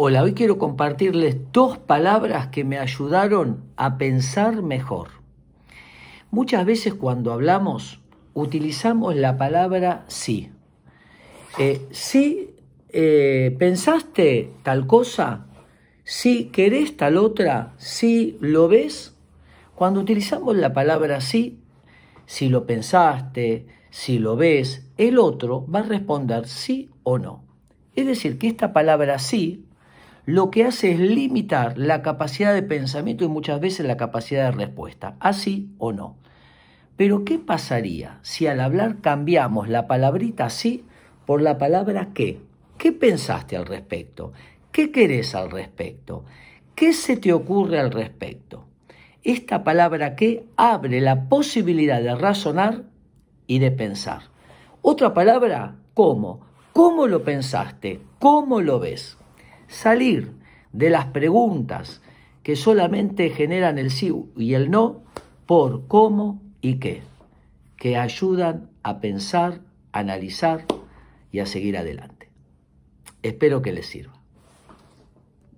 Hola, hoy quiero compartirles dos palabras que me ayudaron a pensar mejor. Muchas veces cuando hablamos utilizamos la palabra sí. Eh, si eh, pensaste tal cosa, si querés tal otra, si lo ves, cuando utilizamos la palabra sí, si lo pensaste, si lo ves, el otro va a responder sí o no. Es decir, que esta palabra sí lo que hace es limitar la capacidad de pensamiento y muchas veces la capacidad de respuesta, así o no. Pero ¿qué pasaría si al hablar cambiamos la palabrita sí por la palabra qué? ¿Qué pensaste al respecto? ¿Qué querés al respecto? ¿Qué se te ocurre al respecto? Esta palabra qué abre la posibilidad de razonar y de pensar. Otra palabra, cómo. ¿Cómo lo pensaste? ¿Cómo lo ves? salir de las preguntas que solamente generan el sí y el no por cómo y qué, que ayudan a pensar, analizar y a seguir adelante. Espero que les sirva.